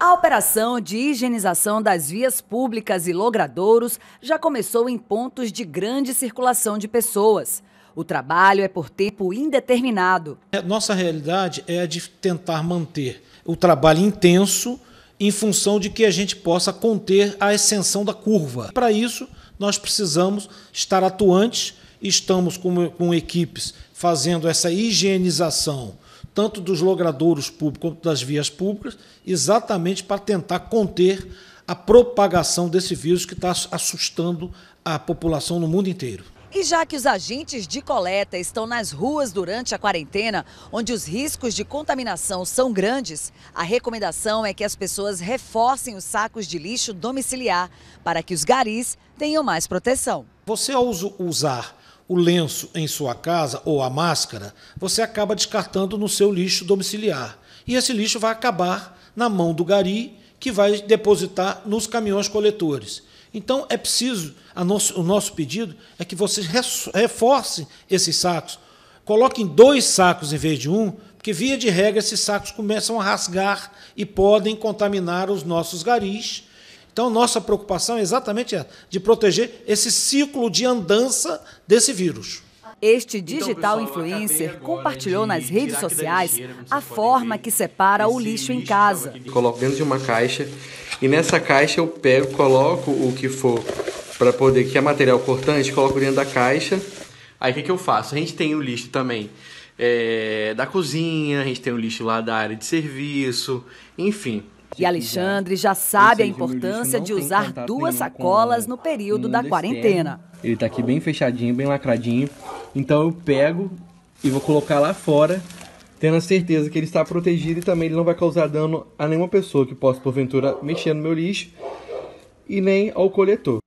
A operação de higienização das vias públicas e logradouros já começou em pontos de grande circulação de pessoas. O trabalho é por tempo indeterminado. É, nossa realidade é a de tentar manter o trabalho intenso em função de que a gente possa conter a ascensão da curva. Para isso, nós precisamos estar atuantes, estamos com, com equipes fazendo essa higienização tanto dos logradouros públicos quanto das vias públicas, exatamente para tentar conter a propagação desse vírus que está assustando a população no mundo inteiro. E já que os agentes de coleta estão nas ruas durante a quarentena, onde os riscos de contaminação são grandes, a recomendação é que as pessoas reforcem os sacos de lixo domiciliar para que os garis tenham mais proteção. Você ao usar o lenço em sua casa ou a máscara, você acaba descartando no seu lixo domiciliar. E esse lixo vai acabar na mão do gari, que vai depositar nos caminhões coletores. Então é preciso, nosso, o nosso pedido é que você reforce esses sacos, coloquem dois sacos em vez de um, porque via de regra esses sacos começam a rasgar e podem contaminar os nossos garis então, nossa preocupação é exatamente essa, de proteger esse ciclo de andança desse vírus. Este então, digital influencer compartilhou nas redes sociais a forma que separa o lixo em casa. Coloco dentro de uma caixa e nessa caixa eu pego, coloco o que for para poder, que é material cortante, coloco dentro da caixa. Aí o que, que eu faço? A gente tem o lixo também é, da cozinha, a gente tem o lixo lá da área de serviço, enfim. E Alexandre já sabe a importância de usar duas sacolas no período da quarentena. Ele tá aqui bem fechadinho, bem lacradinho. Então eu pego e vou colocar lá fora, tendo a certeza que ele está protegido e também ele não vai causar dano a nenhuma pessoa que possa porventura mexer no meu lixo e nem ao coletor.